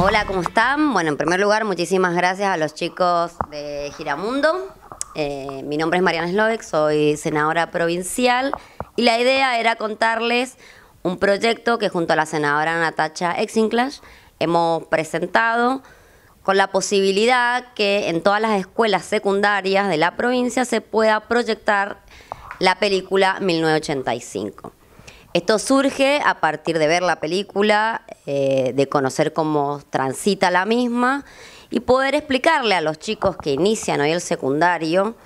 Hola, ¿cómo están? Bueno, en primer lugar, muchísimas gracias a los chicos de Giramundo. Eh, mi nombre es Mariana Slovek, soy senadora provincial y la idea era contarles un proyecto que junto a la senadora Natacha Exinclash hemos presentado con la posibilidad que en todas las escuelas secundarias de la provincia se pueda proyectar la película 1985. Esto surge a partir de ver la película, eh, de conocer cómo transita la misma y poder explicarle a los chicos que inician hoy el secundario,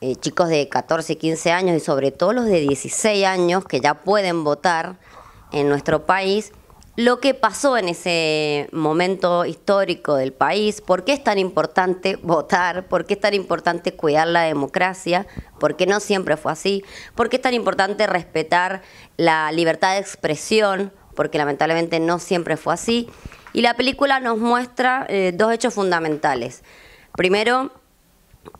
eh, chicos de 14, y 15 años y sobre todo los de 16 años que ya pueden votar en nuestro país, lo que pasó en ese momento histórico del país, por qué es tan importante votar, por qué es tan importante cuidar la democracia, por qué no siempre fue así, por qué es tan importante respetar la libertad de expresión, porque lamentablemente no siempre fue así. Y la película nos muestra eh, dos hechos fundamentales. Primero,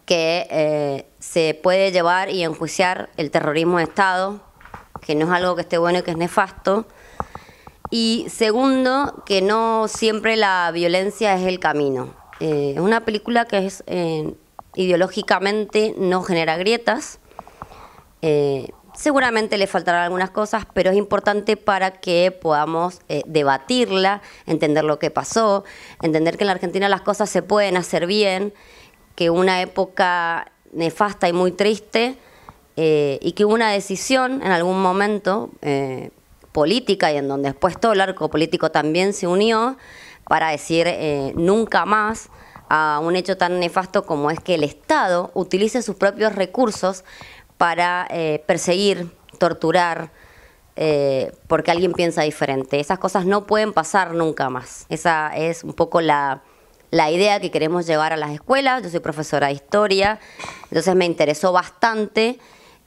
que eh, se puede llevar y enjuiciar el terrorismo de Estado, que no es algo que esté bueno y que es nefasto y segundo, que no siempre la violencia es el camino. Eh, es una película que es eh, ideológicamente no genera grietas. Eh, seguramente le faltarán algunas cosas, pero es importante para que podamos debatirla, entender lo que pasó, entender que en la Argentina las cosas se pueden hacer bien, que una época nefasta y muy triste y que una decisión en algún momento política y en donde después todo el arco político también se unió para decir eh, nunca más a un hecho tan nefasto como es que el Estado utilice sus propios recursos para eh, perseguir, torturar, eh, porque alguien piensa diferente. Esas cosas no pueden pasar nunca más. Esa es un poco la idea que queremos llevar a las escuelas. Yo soy profesora de historia, entonces me interesó bastante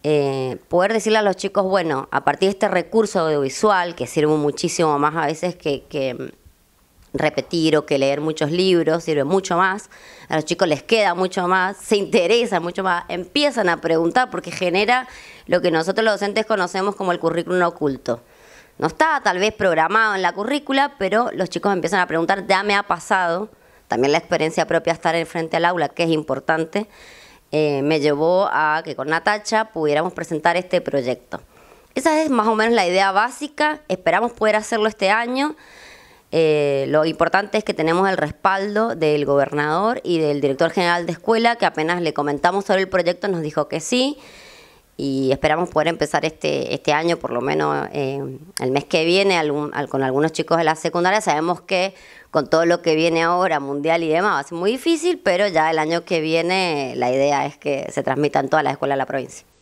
eh, poder decirle a los chicos, bueno, a partir de este recurso audiovisual, que sirve muchísimo más a veces que, mm, repetir o que leer muchos libros, sirve mucho más, a los chicos les queda mucho más, se interesan mucho más, empiezan a preguntar porque genera lo que nosotros los docentes conocemos como el currículum oculto. No está tal vez programado en la currícula, pero los chicos empiezan a preguntar, ya me ha pasado, también la experiencia propia estar en frente al aula, que es importante, eh, me llevó a que con Natacha pudiéramos presentar este proyecto. Esa es más o menos la idea básica, esperamos poder hacerlo este año. Eh, lo importante es que tenemos el respaldo del gobernador y del director general de escuela, que apenas le comentamos sobre el proyecto nos dijo que sí y esperamos poder empezar este, este año, por lo menos eh, el mes que viene, con algunos chicos de la secundaria. Sabemos que con todo lo que viene ahora, mundial y demás, va a ser muy difícil, pero ya el año que viene la idea es que se transmitan todas las escuelas de la provincia.